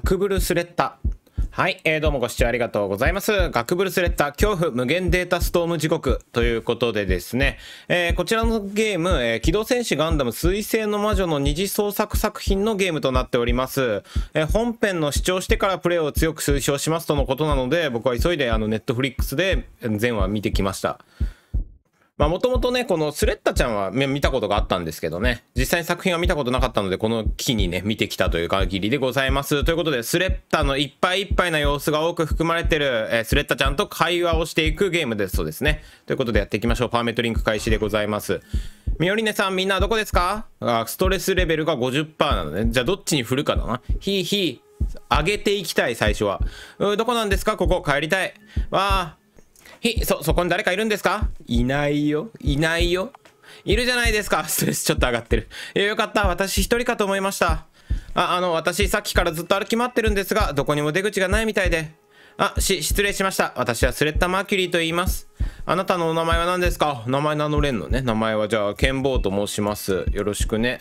クブルスレッタ。はい、えー、どうもご視聴ありがとうございます。クブルスレッタ、恐怖無限データストーム時刻ということでですね、えー、こちらのゲーム、えー、機動戦士ガンダム水星の魔女の二次創作作品のゲームとなっております。えー、本編の視聴してからプレイを強く推奨しますとのことなので、僕は急いであのネットフリックスで全話見てきました。まあもともとね、このスレッタちゃんは見たことがあったんですけどね、実際に作品は見たことなかったので、この機にね、見てきたという限りでございます。ということで、スレッタのいっぱいいっぱいな様子が多く含まれてる、えー、スレッタちゃんと会話をしていくゲームですそうですね。ということでやっていきましょう。パーメットリンク開始でございます。みおりねさん、みんなどこですかあストレスレベルが50%なのね。じゃあどっちに振るかだな。ひいひい。上げていきたい、最初は。うどこなんですかここ、帰りたい。わあ、ひ、そ、そこに誰かいるんですかいないよ。いないよ。いるじゃないですか。ストレスちょっと上がってる。え、よかった。私一人かと思いました。あ、あの、私さっきからずっと歩き回ってるんですが、どこにも出口がないみたいで。あ、し、失礼しました。私はスレッタ・マーキュリーと言います。あなたのお名前は何ですか名前名乗れんのね。名前はじゃあ、剣坊と申します。よろしくね。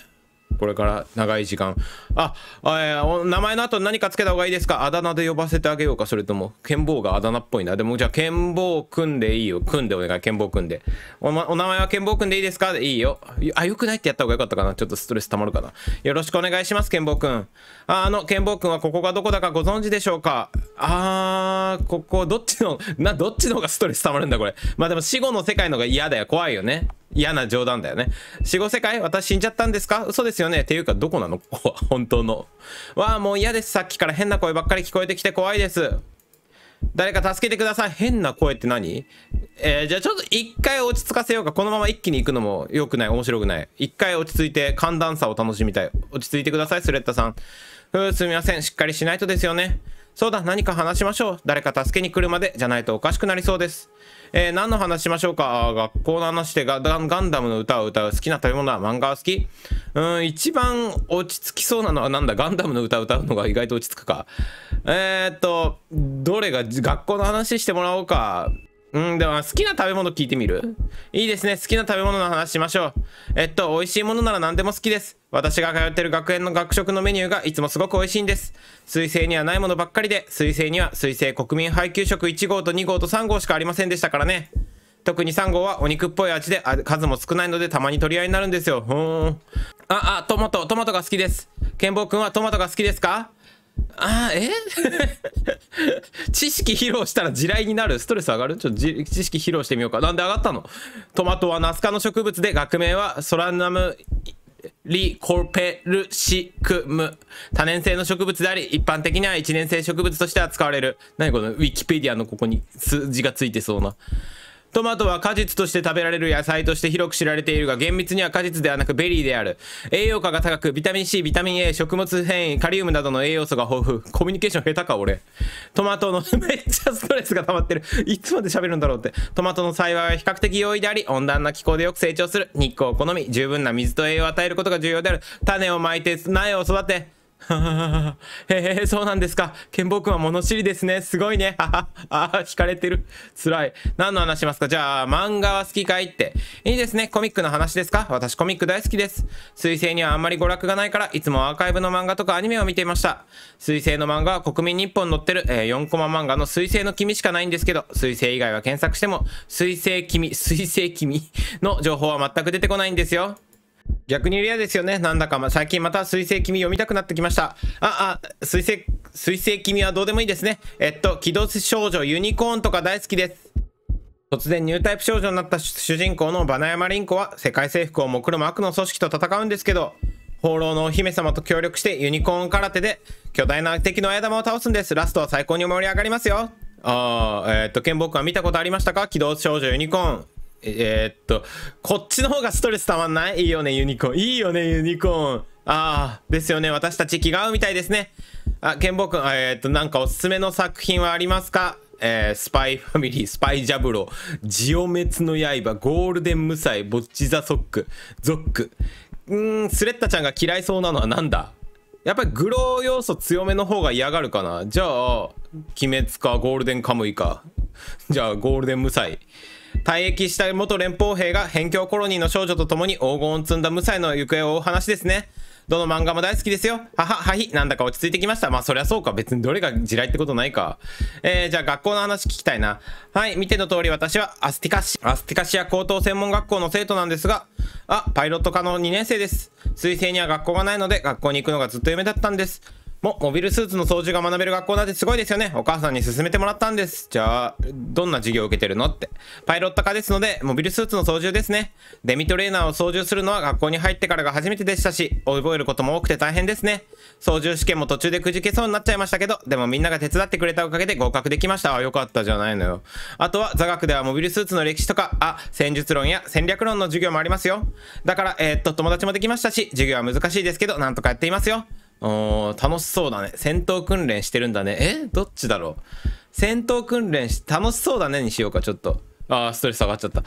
これから長い時間。あ、え名前の後何かつけた方がいいですかあだ名で呼ばせてあげようかそれとも、剣坊があだ名っぽいな。でも、じゃあ、剣坊くんでいいよ。くんでお願い。剣坊くんで。お、ま,、名前は剣坊くんでいいですかでいいよ。あ、よくないってやった方がよかったかな。ちょっとストレス溜まるかな。よろしくお願いします、剣坊くん。あ、あの、剣坊くんはここがどこだかご存知でしょうかあー、ここ、どっちの、な、どっちの方がストレス溜まるんだ、これ。まあでも、死後の世界のが嫌だよ。怖いよね。嫌な冗談だよね。死後世界私死んじゃったんですか嘘ですよねっていうか、どこなの本当の。わあ、もう嫌です。さっきから変な声ばっかり聞こえてきて怖いです。誰か助けてください。変な声って何えー、じゃあちょっと一回落ち着かせようか。このまま一気に行くのも良くない。面白くない。一回落ち着いて寒暖差を楽しみたい。落ち着いてください、スレッタさん。ふう、すみません。しっかりしないとですよね。そうだ、何か話しましょう。誰か助けに来るまでじゃないとおかしくなりそうです。えー、何の話しましょうか学校の話でガガンダムの歌を歌う好きな食べ物は漫画は好きうん一番落ち着きそうなのはなんだガンダムの歌を歌うのが意外と落ち着くかえー、っとどれが学校の話してもらおうかうん、では好きな食べ物聞いてみるいいですね。好きな食べ物の話しましょう。えっと、美味しいものなら何でも好きです。私が通ってる学園の学食のメニューがいつもすごく美味しいんです。水星にはないものばっかりで、水星には水星国民配給食1号と2号と3号しかありませんでしたからね。特に3号はお肉っぽい味で数も少ないのでたまに取り合いになるんですよ。ふーん。あ、あ、トマト、トマトが好きです。健坊くんはトマトが好きですかああ、え 知識披露したら地雷になるストレス上がるちょっと知識披露してみようか。なんで上がったのトマトはナス科の植物で、学名はソラナムリコペルシクム。多年生の植物であり、一般的には一年生植物として扱われる。何このウィキペディアのここに数字がついてそうな。トマトは果実として食べられる野菜として広く知られているが、厳密には果実ではなくベリーである。栄養価が高く、ビタミン C、ビタミン A、食物繊維、カリウムなどの栄養素が豊富。コミュニケーション下手か、俺。トマトの めっちゃストレスが溜まってる。いつまで喋るんだろうって。トマトの栽培は比較的容易であり、温暖な気候でよく成長する。日光を好み、十分な水と栄養を与えることが重要である。種をまいて、苗を育て、へえ、そうなんですか。剣謀君は物知りですね。すごいね。ああ、惹かれてる。辛い。何の話しますかじゃあ、漫画は好きかいって。いいですね。コミックの話ですか私コミック大好きです。水星にはあんまり娯楽がないから、いつもアーカイブの漫画とかアニメを見ていました。水星の漫画は国民日本載ってる、えー、4コマ漫画の水星の君しかないんですけど、水星以外は検索しても、水星君、水星君の情報は全く出てこないんですよ。逆にレアですよね。なんだか、ま、最近また水星君読みたくなってきました。あ、あ、水星、水星君はどうでもいいですね。えっと、機動少女、ユニコーンとか大好きです。突然ニュータイプ少女になった主人公のバナヤマリンコは世界征服をく論む悪の組織と戦うんですけど、放浪のお姫様と協力してユニコーン空手で巨大な敵の綾玉を倒すんです。ラストは最高に盛り上がりますよ。あー、えー、っと、剣僕は見たことありましたか機動少女ユニコーン。えー、っと、こっちの方がストレスたまんないいいよね、ユニコーン。いいよね、ユニコーン。ああ、ですよね。私たち気が合うみたいですね。あ、ケンボウ君、えー、っと、なんかおすすめの作品はありますかえー、スパイファミリー、スパイジャブロー、ジオメツの刃、ゴールデン無才、ボッチザソック、ゾック。うーん、スレッタちゃんが嫌いそうなのはなんだやっぱりグロー要素強めの方が嫌がるかな。じゃあ、鬼滅かゴールデンカムイか。じゃあ、ゴールデン無才。退役した元連邦兵が辺境コロニーの少女と共に黄金を積んだ無罪の行方を追う話ですね。どの漫画も大好きですよ。はは、はい。なんだか落ち着いてきました。まあ、そりゃそうか。別にどれが地雷ってことないか。えー、じゃあ学校の話聞きたいな。はい、見ての通り私はアスティカシ、アスティカシア高等専門学校の生徒なんですが、あ、パイロット科の2年生です。彗星には学校がないので、学校に行くのがずっと夢だったんです。もモビルスーツの操縦が学べる学校なんてすごいですよね。お母さんに勧めてもらったんです。じゃあ、どんな授業を受けてるのって。パイロット科ですので、モビルスーツの操縦ですね。デミトレーナーを操縦するのは学校に入ってからが初めてでしたし、覚えることも多くて大変ですね。操縦試験も途中でくじけそうになっちゃいましたけど、でもみんなが手伝ってくれたおかげで合格できました。あ、よかったじゃないのよ。あとは、座学ではモビルスーツの歴史とか、あ、戦術論や戦略論の授業もありますよ。だから、えー、っと、友達もできましたし、授業は難しいですけど、なんとかやっていますよ。お楽しそうだね。戦闘訓練してるんだね。えどっちだろう戦闘訓練し、楽しそうだねにしようか、ちょっと。ああ、ストレス下がっちゃった。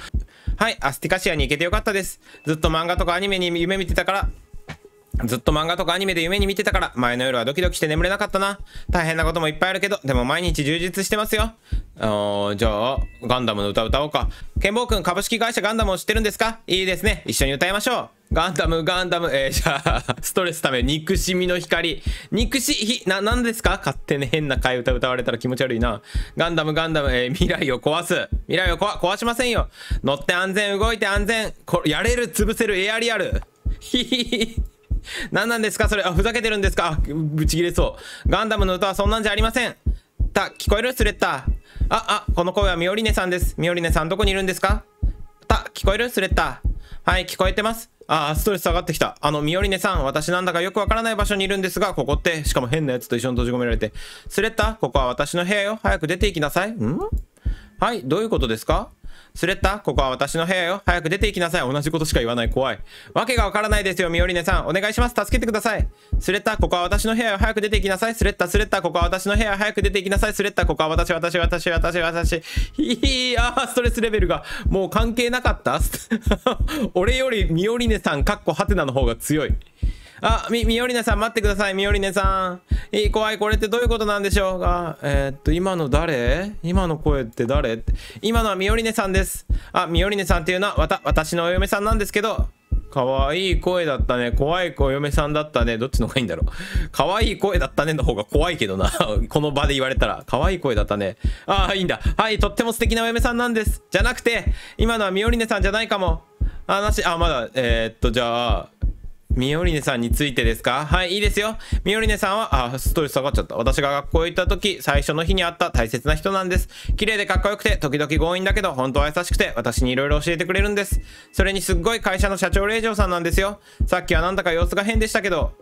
はい、アスティカシアに行けてよかったです。ずっと漫画とかアニメに夢見てたから。ずっと漫画とかアニメで夢に見てたから、前の夜はドキドキして眠れなかったな。大変なこともいっぱいあるけど、でも毎日充実してますよ。じゃあ、ガンダムの歌歌おうか。剣坊ボウ君株式会社ガンダムを知ってるんですかいいですね。一緒に歌いましょう。ガンダム、ガンダム、えー、じゃあ、ストレスため、憎しみの光。憎し、ひ、な、なんですか勝手に変な替え歌歌われたら気持ち悪いな。ガンダム、ガンダム、えー、未来を壊す。未来を壊、壊しませんよ。乗って安全、動いて安全。こやれる、潰せる、エアリアル。ひひひ。何なんですかそれ、あ、ふざけてるんですかぶち切れそう。ガンダムの歌はそんなんじゃありません。た、聞こえるスレッター。あ、あ、この声はミオリネさんです。ミオリネさんどこにいるんですかた、聞こえるスレッター。はい、聞こえてますああ、ストレス下がってきた。あの、ミオリネさん、私なんだかよくわからない場所にいるんですが、ここって、しかも変なやつと一緒に閉じ込められて。スレッタ、ここは私の部屋よ。早く出て行きなさい。んはい、どういうことですかスレッタここは私の部屋よ。早く出て行きなさい。同じことしか言わない。怖い。わけがわからないですよ、ミオリネさん。お願いします。助けてください。スレッタ、ここは私の部屋よ。早く出て行きなさい。スレッタ、スレッタ、ここは私の部屋。早く出て行きなさい。スレッタ、ここは私、私、私、私、私。いやー、ストレスレベルが、もう関係なかった 俺よりミオリネさん、かっこハテナの方が強い。あ、み、みよりねさん、待ってください、みよりねさん。いい、怖い、これってどういうことなんでしょうかえー、っと、今の誰今の声って誰今のはみよりねさんです。あ、みよりねさんっていうのは、わた、私のお嫁さんなんですけど、可愛い声だったね。怖い子、お嫁さんだったね。どっちの方がいいんだろう。可愛い声だったねの方が怖いけどな。この場で言われたら。可愛い声だったね。ああ、いいんだ。はい、とっても素敵なお嫁さんなんです。じゃなくて、今のはみおりねさんじゃないかも。話、あ、まだ、えー、っと、じゃあ、ミオリネさんについてですかはい、いいですよ。ミオリネさんは、あ、ストレス下がっちゃった。私が学校行った時、最初の日に会った大切な人なんです。綺麗でかっこよくて、時々強引だけど、本当は優しくて、私に色々教えてくれるんです。それにすっごい会社の社長令嬢さんなんですよ。さっきはなんだか様子が変でしたけど、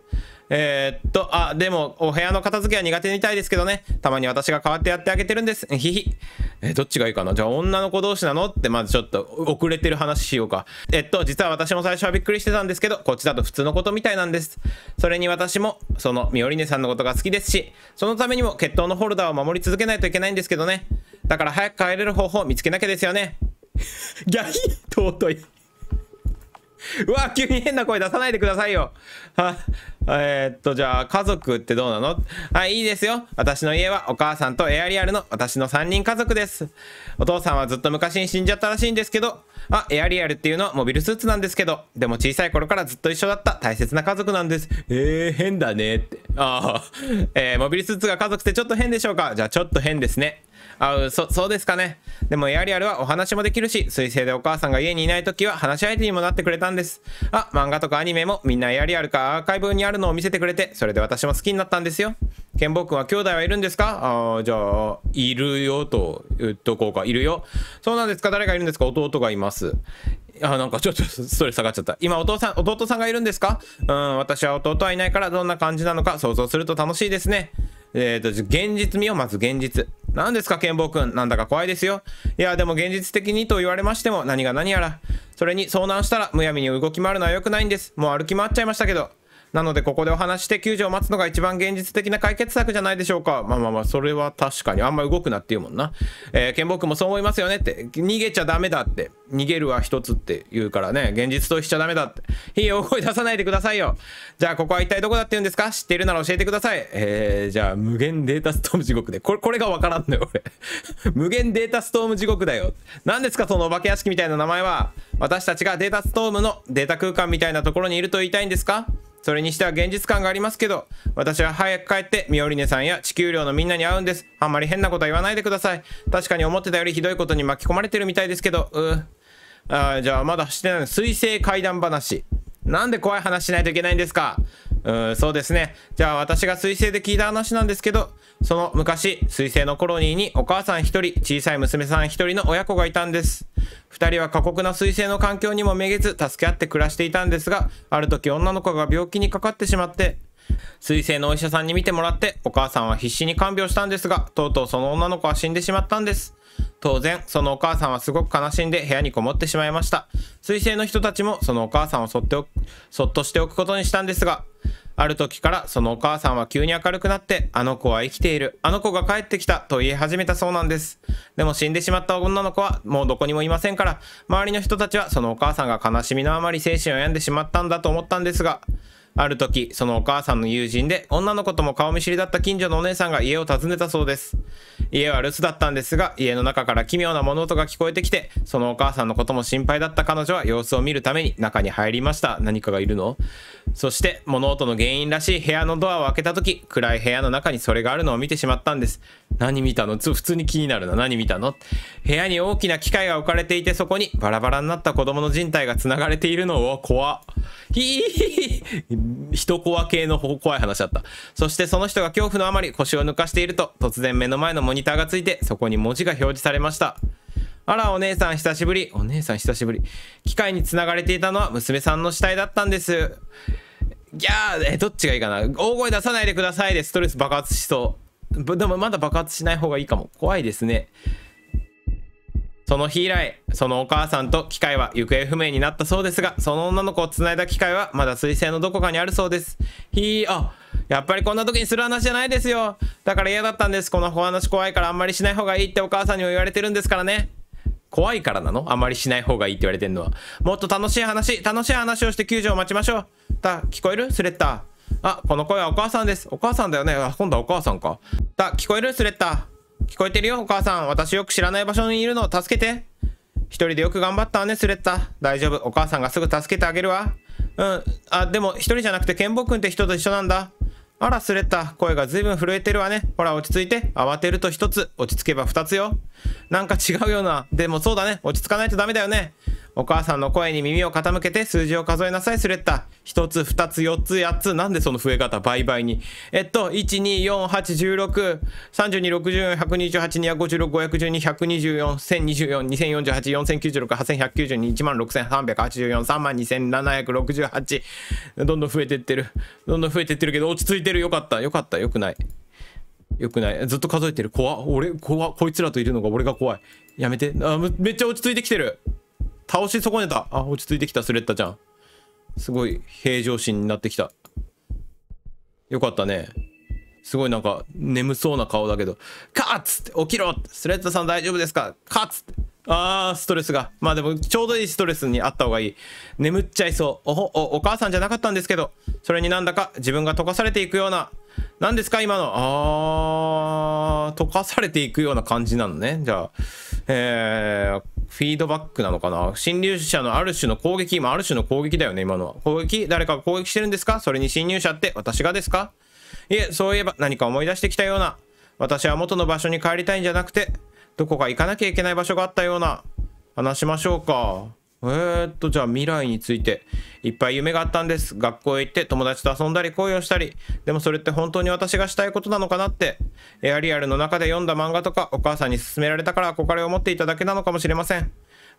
えー、っと、あ、でも、お部屋の片付けは苦手みたいですけどね。たまに私が代わってやってあげてるんです。ひひ。え、どっちがいいかなじゃあ、女の子同士なのって、まずちょっと、遅れてる話しようか。えっと、実は私も最初はびっくりしてたんですけど、こっちだと普通のことみたいなんです。それに私も、その、ミオリネさんのことが好きですし、そのためにも、決闘のホルダーを守り続けないといけないんですけどね。だから早く帰れる方法を見つけなきゃですよね。ギャヒ尊い。うわ、急に変な声出さないでくださいよ。は、えー、っと、じゃあ、家族ってどうなのはい、いいですよ。私の家はお母さんとエアリアルの私の3人家族です。お父さんはずっと昔に死んじゃったらしいんですけど、あ、エアリアルっていうのはモビルスーツなんですけど、でも小さい頃からずっと一緒だった大切な家族なんです。えー、変だねって。ああ、えー、モビルスーツが家族ってちょっと変でしょうかじゃあ、ちょっと変ですね。あそ、そうですかね。でもエアリアルはお話もできるし、水星でお母さんが家にいない時は話し相手にもなってくれたんです。あ、漫画とかアニメもみんなエアリアルかアーカイブにあるのを見せてくれて、それで私も好きになったんですよ。健坊くんは兄弟はいるんですかあじゃあ、いるよと言っとこうか。いるよ。そうなんですか誰がいるんですか弟がいます。あ、なんかちょっとストレス下がっちゃった。今、お父さん、弟さんがいるんですかうん、私は弟はいないからどんな感じなのか想像すると楽しいですね。えっ、ー、と、現実味をまず現実。何ですか、剣坊くん。なんだか怖いですよ。いや、でも現実的にと言われましても、何が何やら。それに遭難したら、むやみに動き回るのは良くないんです。もう歩き回っちゃいましたけど。なのでここでお話して救助を待つのが一番現実的な解決策じゃないでしょうか。まあまあまあ、それは確かに。あんま動くなっていうもんな。えー、剣僕もそう思いますよねって。逃げちゃダメだって。逃げるは一つって言うからね。現実逃避しちゃダメだって。火を大声出さないでくださいよ。じゃあここは一体どこだって言うんですか知っているなら教えてください。えー、じゃあ無限データストーム地獄で。これ、これがわからんのよ、俺。無限データストーム地獄だよ。何ですかそのお化け屋敷みたいな名前は。私たちがデータストームのデータ空間みたいなところにいると言いたいんですかそれにしては現実感がありますけど、私は早く帰って、ミオリネさんや地球寮のみんなに会うんです。あんまり変なことは言わないでください。確かに思ってたよりひどいことに巻き込まれてるみたいですけど、うあじゃあまだしてない水星怪談話。なんで怖い話しないといけないんですかうんそうですねじゃあ私が彗星で聞いた話なんですけどその昔彗星のコロニーにお母さん1人小さい娘さん1人の親子がいたんです2人は過酷な彗星の環境にもめげず助け合って暮らしていたんですがある時女の子が病気にかかってしまって彗星のお医者さんに診てもらってお母さんは必死に看病したんですがとうとうその女の子は死んでしまったんです当然、そのお母さんはすごく悲しんで部屋にこもってしまいました。彗星の人たちもそのお母さんをそっておく、そっとしておくことにしたんですが、ある時からそのお母さんは急に明るくなって、あの子は生きている、あの子が帰ってきたと言い始めたそうなんです。でも死んでしまった女の子はもうどこにもいませんから、周りの人たちはそのお母さんが悲しみのあまり精神を病んでしまったんだと思ったんですが、ある時、そのお母さんの友人で、女の子とも顔見知りだった近所のお姉さんが家を訪ねたそうです。家は留守だったんですが、家の中から奇妙な物音が聞こえてきて、そのお母さんのことも心配だった彼女は様子を見るために中に入りました。何かがいるのそして、物音の原因らしい部屋のドアを開けた時、暗い部屋の中にそれがあるのを見てしまったんです。何見たの普通に気になるな。何見たの部屋に大きな機械が置かれていて、そこにバラバラになった子供の人体が繋がれているのを怖っ。ひ人コア系の怖い話だった。そしてその人が恐怖のあまり腰を抜かしていると、突然目の前のモニターがついて、そこに文字が表示されました。あら、お姉さん久しぶり。お姉さん久しぶり。機械に繋がれていたのは娘さんの死体だったんです。ギャーえ、どっちがいいかな大声出さないでくださいでストレス爆発しそう。でもまだ爆発しない方がいいかも。怖いですね。その日以来、そのお母さんと機械は行方不明になったそうですが、その女の子を繋いだ機械はまだ彗星のどこかにあるそうです。ひー、あ、やっぱりこんな時にする話じゃないですよ。だから嫌だったんです。このお話怖いからあんまりしない方がいいってお母さんにも言われてるんですからね。怖いからなのあまりしない方がいいって言われてんのは。もっと楽しい話、楽しい話をして救助を待ちましょう。た、聞こえるスレッター。あ、この声はお母さんです。お母さんだよね。あ、今度はお母さんか。た、聞こえるスレッター。聞こえてるよ、お母さん。私よく知らない場所にいるの。助けて。一人でよく頑張ったね、スレッタ。大丈夫。お母さんがすぐ助けてあげるわ。うん。あ、でも、一人じゃなくて、ケンボ君って人と一緒なんだ。あら、スレッタ。声が随分震えてるわね。ほら、落ち着いて。慌てると一つ。落ち着けば二つよ。なんか違うような。でもそうだね。落ち着かないとダメだよね。お母さんの声に耳を傾けて数字を数えなさい、スレッタ。1つ、2つ、4つ、8つ。なんでその増え方、倍々に。えっと、1、2、4、8、16、32、64、128、256、512、124、1024、2048、4096、8192、16384、32768。どんどん増えてってる。どんどん増えてってるけど、落ち着いてる。よかった。よかった。よくない。よくない。ずっと数えてる。怖俺、怖こいつらといるのが俺が怖い。やめて。あめっちゃ落ち着いてきてる。倒し損ねたあ落ち着いてきたスレッタちゃんすごい平常心になってきたよかったねすごいなんか眠そうな顔だけど「カッツ!」って起きろスレッタさん大丈夫ですかカッツってあーストレスがまあでもちょうどいいストレスにあった方がいい眠っちゃいそうおおお母さんじゃなかったんですけどそれになんだか自分が溶かされていくような何ですか今のあー溶かされていくような感じなのねじゃあえー、フィードバックなのかな侵入者のある種の攻撃、今ある種の攻撃だよね、今のは。攻撃誰かが攻撃してるんですかそれに侵入者って私がですかいえ、そういえば何か思い出してきたような。私は元の場所に帰りたいんじゃなくて、どこか行かなきゃいけない場所があったような。話しましょうか。えー、っと、じゃあ未来についていっぱい夢があったんです。学校へ行って友達と遊んだり恋をしたり。でもそれって本当に私がしたいことなのかなって。エアリアルの中で読んだ漫画とかお母さんに勧められたから憧れを持っていただけなのかもしれません。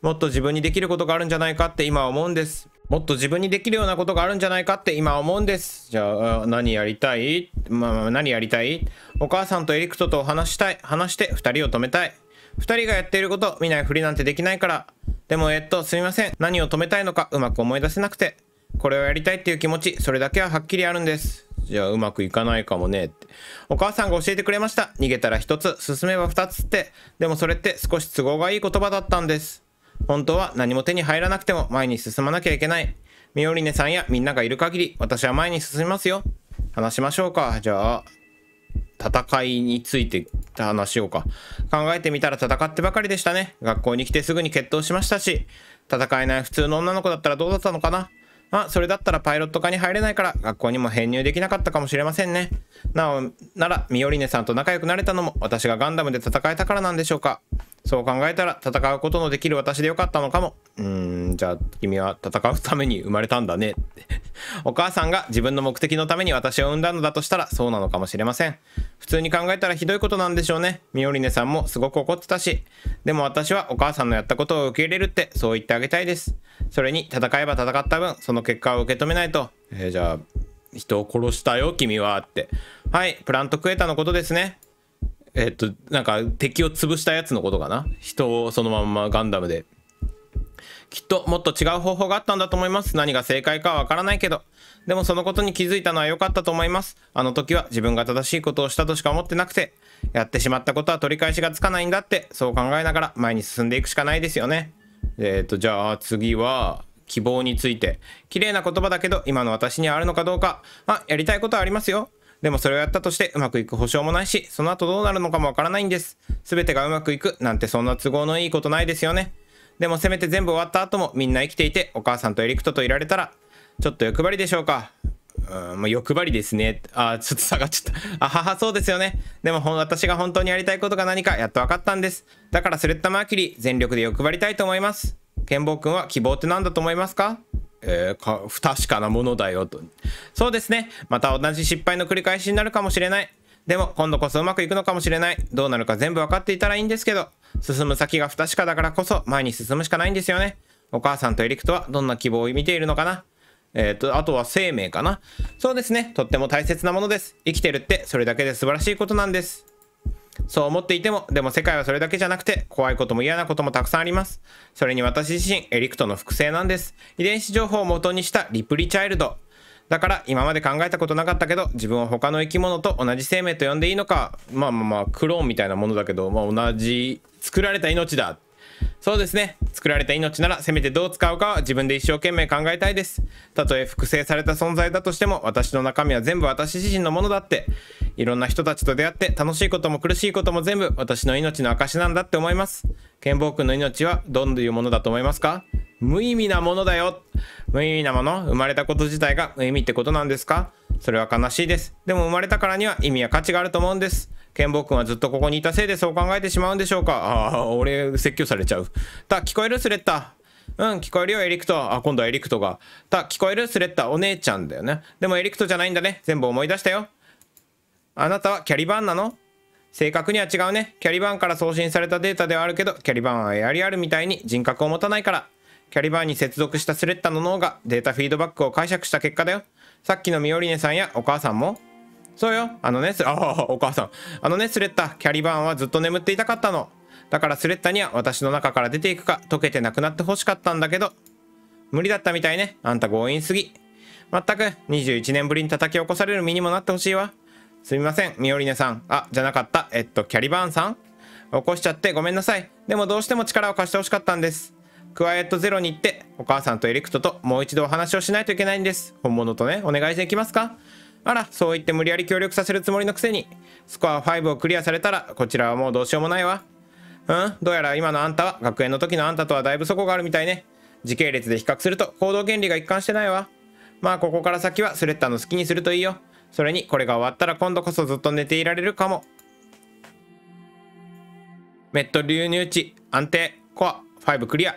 もっと自分にできることがあるんじゃないかって今は思うんです。もっと自分にできるようなことがあるんじゃないかって今は思うんです。じゃあ何やりたいまあ何やりたいお母さんとエリクトと話したい。話して2人を止めたい。2人がやっていること見ないふりなんてできないからでもえっとすみません何を止めたいのかうまく思い出せなくてこれをやりたいっていう気持ちそれだけははっきりあるんですじゃあうまくいかないかもねってお母さんが教えてくれました逃げたら1つ進めば2つってでもそれって少し都合がいい言葉だったんです本当は何も手に入らなくても前に進まなきゃいけないミオリネさんやみんながいる限り私は前に進みますよ話しましょうかじゃあ戦いについて話しようか。考えてみたら戦ってばかりでしたね。学校に来てすぐに決闘しましたし、戦えない普通の女の子だったらどうだったのかなまあ、それだったらパイロット科に入れないから、学校にも編入できなかったかもしれませんね。なお、なら、ミオリネさんと仲良くなれたのも、私がガンダムで戦えたからなんでしょうか。そう考えたら戦うことのできる私でよかったのかも。うーん、じゃあ君は戦うために生まれたんだねって。お母さんが自分の目的のために私を産んだのだとしたらそうなのかもしれません。普通に考えたらひどいことなんでしょうね。ミオリネさんもすごく怒ってたし。でも私はお母さんのやったことを受け入れるってそう言ってあげたいです。それに戦えば戦った分その結果を受け止めないと。えー、じゃあ人を殺したよ君はってはいプラントクエタのことですねえっとなんか敵を潰したやつのことかな人をそのまんまガンダムできっともっと違う方法があったんだと思います何が正解かはわからないけどでもそのことに気づいたのは良かったと思いますあの時は自分が正しいことをしたとしか思ってなくてやってしまったことは取り返しがつかないんだってそう考えながら前に進んでいくしかないですよねえっ、ー、とじゃあ次は希望について綺麗な言葉だけど今の私にはあるのかどうかあやりたいことはありますよでもそれをやったとしてうまくいく保証もないし、その後どうなるのかもわからないんです。全てがうまくいくなんてそんな都合のいいことないですよね。でもせめて全部終わった後もみんな生きていて、お母さんとエリクトといられたら、ちょっと欲張りでしょうか。うん、まあ、欲張りですね。あ、ちょっと下がっちゃった。あはは、そうですよね。でも、私が本当にやりたいことが何かやっと分かったんです。だから、スレッタ・マーキュリー、全力で欲張りたいと思います。ケンボウ君は希望って何だと思いますかえー、不確かなものだよと。そうですね。また同じ失敗の繰り返しになるかもしれない。でも今度こそうまくいくのかもしれない。どうなるか全部分かっていたらいいんですけど、進む先が不確かだからこそ前に進むしかないんですよね。お母さんとエリクトはどんな希望を見ているのかなえっ、ー、と、あとは生命かなそうですね。とっても大切なものです。生きてるってそれだけで素晴らしいことなんです。そう思っていても、でも世界はそれだけじゃなくて、怖いことも嫌なこともたくさんあります。それに私自身、エリクトの複製なんです。遺伝子情報を元にしたリプリチャイルド。だから今まで考えたことなかったけど自分を他の生き物と同じ生命と呼んでいいのかまあまあまあクローンみたいなものだけど、まあ、同じ作られた命だそうですね作られた命ならせめてどう使うかは自分で一生懸命考えたいですたとえ複製された存在だとしても私の中身は全部私自身のものだっていろんな人たちと出会って楽しいことも苦しいことも全部私の命の証なんだって思います健坊君の命はどんどいうものだと思いますか無意味なものだよ無意味なもの生まれたこと自体が無意味ってことなんですかそれは悲しいですでも生まれたからには意味や価値があると思うんです剣ボ君はずっとここにいたせいでそう考えてしまうんでしょうかああ、俺、説教されちゃう。た、聞こえるスレッタ。うん、聞こえるよ、エリクト。あ、今度はエリクトが。た、聞こえるスレッタ、お姉ちゃんだよね。でもエリクトじゃないんだね。全部思い出したよ。あなたはキャリバーンなの正確には違うね。キャリバーンから送信されたデータではあるけど、キャリバーンはエアリアルみたいに人格を持たないから。キャリバーンに接続したスレッタの脳がデータフィードバックを解釈した結果だよ。さっきのミオリネさんやお母さんもそうよ。あのね、あ お母さん。あのね、スレッタ、キャリバーンはずっと眠っていたかったの。だからスレッタには私の中から出ていくか、溶けてなくなってほしかったんだけど。無理だったみたいね。あんた強引すぎ。まったく、21年ぶりに叩き起こされる身にもなってほしいわ。すみません、ミオリネさん。あ、じゃなかった。えっと、キャリバーンさん起こしちゃってごめんなさい。でもどうしても力を貸してほしかったんです。クワイエットゼロに行って、お母さんとエレクトともう一度お話をしないといけないんです。本物とね、お願いできますかあら、そう言って無理やり協力させるつもりのくせに、スコア5をクリアされたら、こちらはもうどうしようもないわ。うん、どうやら今のあんたは、学園の時のあんたとはだいぶそこがあるみたいね。時系列で比較すると、行動原理が一貫してないわ。まあ、ここから先はスレッタの好きにするといいよ。それに、これが終わったら今度こそずっと寝ていられるかも。メット流入値、安定、コア、5クリア。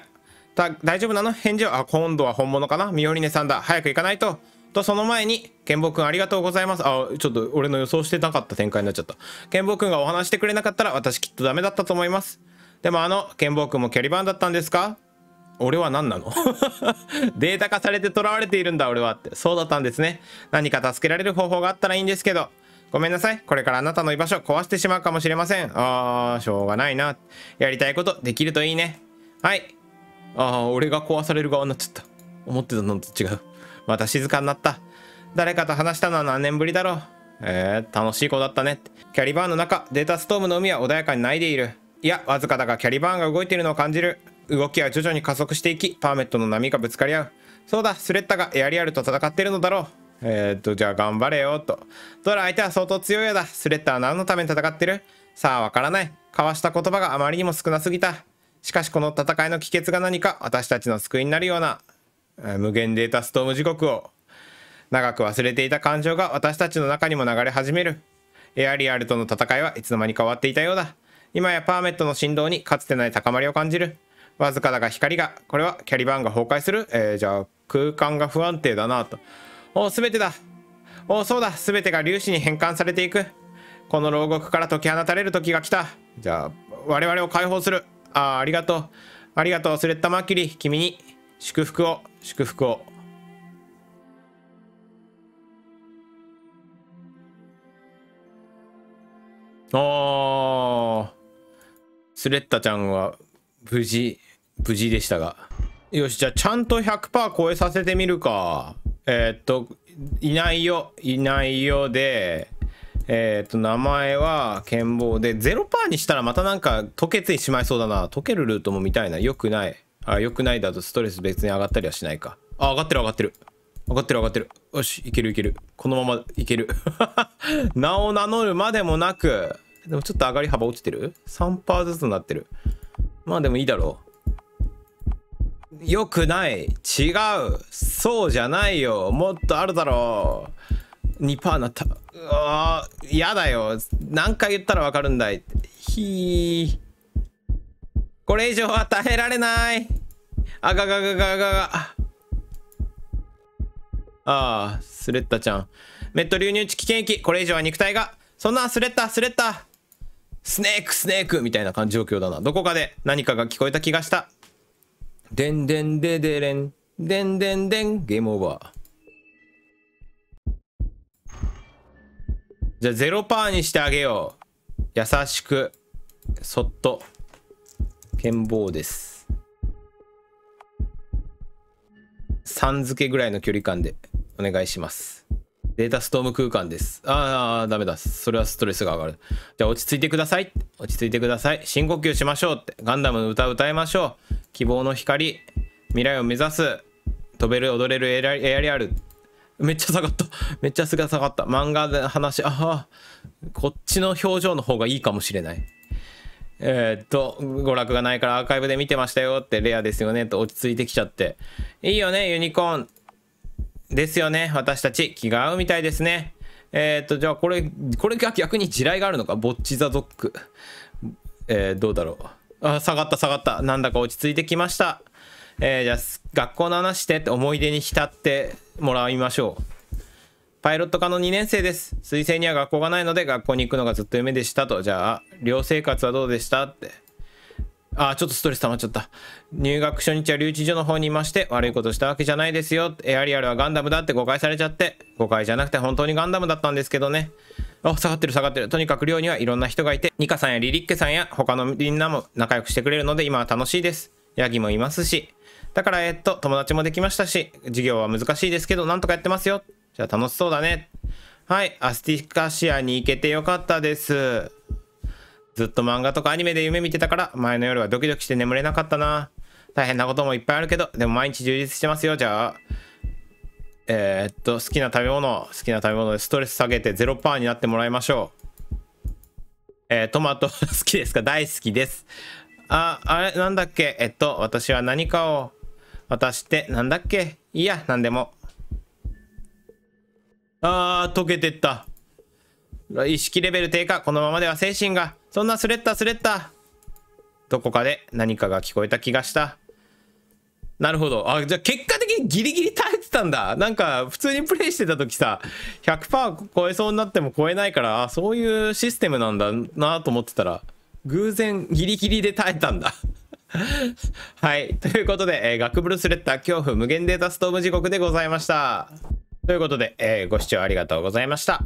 大丈夫なの返事は、あ、今度は本物かなミオリネさんだ。早く行かないと。と、その前に、ケンボくんありがとうございます。あ、ちょっと俺の予想してなかった展開になっちゃった。ケンボくんがお話してくれなかったら私きっとダメだったと思います。でもあの、ケンボくんもキャリバンだったんですか俺は何なの データ化されて囚われているんだ俺はって。そうだったんですね。何か助けられる方法があったらいいんですけど。ごめんなさい。これからあなたの居場所壊してしまうかもしれません。あー、しょうがないな。やりたいことできるといいね。はい。あー、俺が壊される側になっちゃった。思ってたのと違う。また静かになった。誰かと話したのは何年ぶりだろう。えー、楽しい子だったね。キャリバーンの中、データストームの海は穏やかにないでいる。いや、わずかだがキャリバーンが動いているのを感じる。動きは徐々に加速していき、パーメットの波がぶつかり合う。そうだ、スレッタがエアリアルと戦ってるのだろう。えー、っと、じゃあ頑張れよ、と。どら相手は相当強いようだ。スレッタは何のために戦ってるさあ、わからない。交わした言葉があまりにも少なすぎた。しかしこの戦いの帰結が何か私たちの救いになるような無限データストーム時刻を長く忘れていた感情が私たちの中にも流れ始めるエアリアルとの戦いはいつの間にか終わっていたようだ今やパーメットの振動にかつてない高まりを感じるわずかだが光がこれはキャリバーンが崩壊する、えー、じゃあ空間が不安定だなとおお全てだおおそうだ全てが粒子に変換されていくこの牢獄から解き放たれる時が来たじゃあ我々を解放するああありがとうありがとうスレッタ・マッキリ君に祝福を祝福をあスレッタちゃんは無事無事でしたがよしじゃあちゃんと100%超えさせてみるかえー、っといないよいないよでえー、っと名前は健忘で0%にしたらまたなんか溶けてしまいそうだな溶けるルートも見たいなよくないあ良くないだとストレス別に上がったりはしないかあ上がってる上がってる上がってる上がってるよしいけるいけるこのままいける 名を名乗るまでもなくでもちょっと上がり幅落ちてる ?3% ずつになってるまあでもいいだろうよくない違うそうじゃないよもっとあるだろう2%なったうわ嫌だよ何回言ったらわかるんだいひーこれ以上は耐えられないあがががががが。ああ、スレッタちゃん。メット流入地危険域。これ以上は肉体が。そんな、スレッタ、スレッタ。スネーク、スネークみたいな感じ状況だな。どこかで何かが聞こえた気がした。でんでんででれん。でんでんでん。ゲームオーバー。じゃあーにしてあげよう。優しく、そっと、剣棒です。ん付けぐらいの距離感でお願いします。データストーム空間です。ああ、ダメだ。それはストレスが上がる。じゃあ落ち着いてください。落ち着いてください。深呼吸しましょうって。ガンダムの歌歌いましょう。希望の光。未来を目指す。飛べる踊れるエアリアル。めっちゃ下がった。めっちゃすが下がった。漫画で話、ああ、こっちの表情の方がいいかもしれない。えー、っと、娯楽がないからアーカイブで見てましたよってレアですよねと落ち着いてきちゃって。いいよね、ユニコーン。ですよね、私たち。気が合うみたいですね。えー、っと、じゃあこれ、これが逆に地雷があるのかボッチザドック。えー、どうだろう。あ、下がった下がった。なんだか落ち着いてきました。えー、じゃあ、学校の話してって思い出に浸ってもらいましょう。パイロット科の2年生です。推星には学校がないので学校に行くのがずっと夢でしたと。じゃあ、寮生活はどうでしたって。ああ、ちょっとストレス溜まっちゃった。入学初日は留置所の方にいまして、悪いことしたわけじゃないですよ。エアリアルはガンダムだって誤解されちゃって、誤解じゃなくて本当にガンダムだったんですけどね。あ、下がってる下がってる。とにかく寮にはいろんな人がいて、ニカさんやリリッケさんや他のみんなも仲良くしてくれるので今は楽しいです。ヤギもいますし。だから、えっと、友達もできましたし、授業は難しいですけど、なんとかやってますよ。じゃあ楽しそうだね。はい、アスティカシアに行けてよかったです。ずっと漫画とかアニメで夢見てたから、前の夜はドキドキして眠れなかったな。大変なこともいっぱいあるけど、でも毎日充実してますよ、じゃあ。えー、っと、好きな食べ物、好きな食べ物でストレス下げて0%になってもらいましょう。えー、トマト 好きですか大好きです。あ、あれ、なんだっけえっと、私は何かを渡して、なんだっけいや、なんでも。あー、溶けてった。意識レベル低下。このままでは精神が。そんなスレッタ、スレッタ。どこかで何かが聞こえた気がした。なるほど。あ、じゃあ結果的にギリギリ耐えてたんだ。なんか、普通にプレイしてた時さ、100%超えそうになっても超えないから、そういうシステムなんだなと思ってたら、偶然ギリギリで耐えたんだ。はい。ということで、えー、学ブルスレッタ恐怖無限データストーム時刻でございました。ということで、えー、ご視聴ありがとうございました。